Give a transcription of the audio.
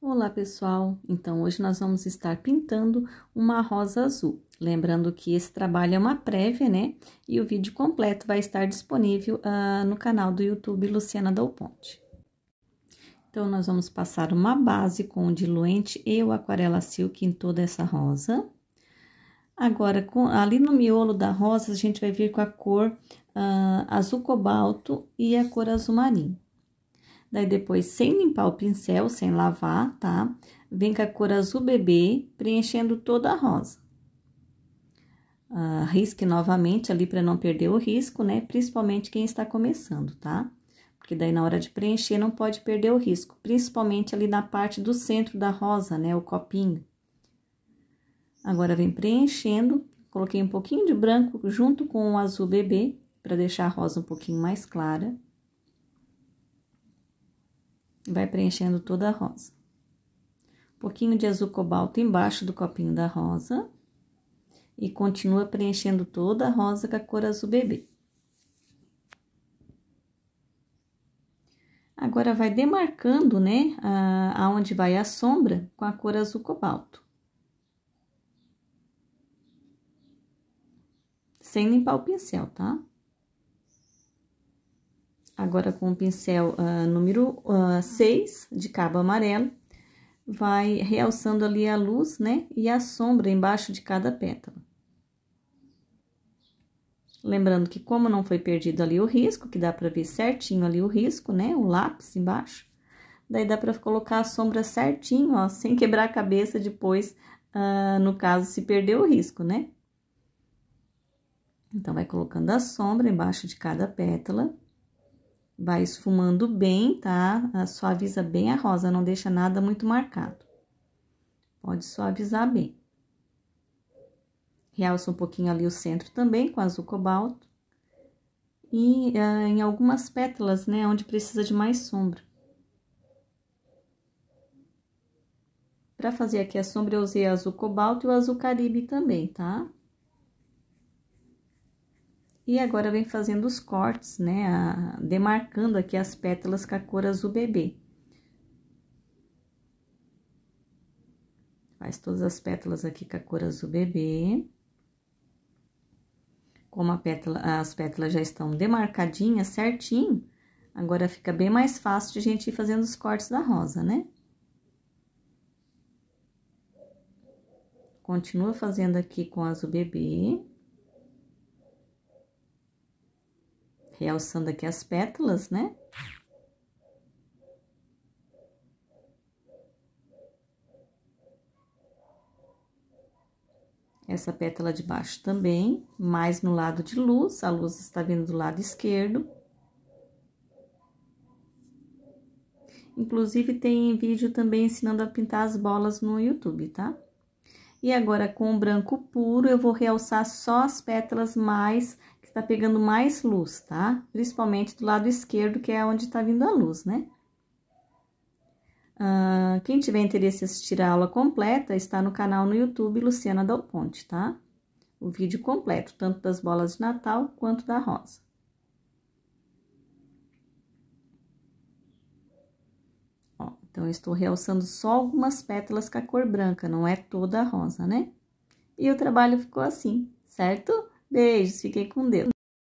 Olá pessoal, então hoje nós vamos estar pintando uma rosa azul. Lembrando que esse trabalho é uma prévia, né? E o vídeo completo vai estar disponível uh, no canal do YouTube Luciana Dal Ponte. Então, nós vamos passar uma base com o diluente e o aquarela silk em toda essa rosa. Agora, com, ali no miolo da rosa, a gente vai vir com a cor uh, azul cobalto e a cor azul marinho. Daí, depois, sem limpar o pincel, sem lavar, tá? Vem com a cor azul bebê, preenchendo toda a rosa. Ah, risque novamente ali para não perder o risco, né? Principalmente quem está começando, tá? Porque daí, na hora de preencher, não pode perder o risco. Principalmente ali na parte do centro da rosa, né? O copinho. Agora, vem preenchendo. Coloquei um pouquinho de branco junto com o azul bebê, para deixar a rosa um pouquinho mais clara vai preenchendo toda a rosa. Um pouquinho de azul cobalto embaixo do copinho da rosa. E continua preenchendo toda a rosa com a cor azul bebê. Agora, vai demarcando, né, a, aonde vai a sombra com a cor azul cobalto. Sem limpar o pincel, tá? Tá? agora com o pincel uh, número uh, ah, 6, de cabo amarelo, vai realçando ali a luz, né, e a sombra embaixo de cada pétala. Lembrando que como não foi perdido ali o risco, que dá para ver certinho ali o risco, né, o lápis embaixo, daí dá para colocar a sombra certinho, ó, sem quebrar a cabeça depois, uh, no caso, se perder o risco, né. Então, vai colocando a sombra embaixo de cada pétala. Vai esfumando bem, tá? Ah, suaviza bem a rosa, não deixa nada muito marcado. Pode suavizar bem. Realça um pouquinho ali o centro também com azul cobalto. E uh, em algumas pétalas, né, onde precisa de mais sombra. Para fazer aqui a sombra, eu usei azul cobalto e o azul caribe também, tá? E agora vem fazendo os cortes, né, a, demarcando aqui as pétalas com a cor azul bebê. Faz todas as pétalas aqui com a cor azul bebê. Como pétala, as pétalas já estão demarcadinhas certinho, agora fica bem mais fácil de a gente ir fazendo os cortes da rosa, né? Continua fazendo aqui com azul bebê. realçando aqui as pétalas, né? Essa pétala de baixo também, mais no lado de luz, a luz está vindo do lado esquerdo. Inclusive, tem vídeo também ensinando a pintar as bolas no YouTube, tá? E agora, com o branco puro, eu vou realçar só as pétalas mais tá pegando mais luz, tá? Principalmente do lado esquerdo, que é onde tá vindo a luz, né? Ah, quem tiver interesse em assistir a aula completa, está no canal no YouTube Luciana Dal Ponte, tá? O vídeo completo, tanto das bolas de Natal quanto da rosa. Ó, então, eu estou realçando só algumas pétalas com a cor branca, não é toda a rosa, né? E o trabalho ficou assim, certo? Beijos, fiquem com Deus.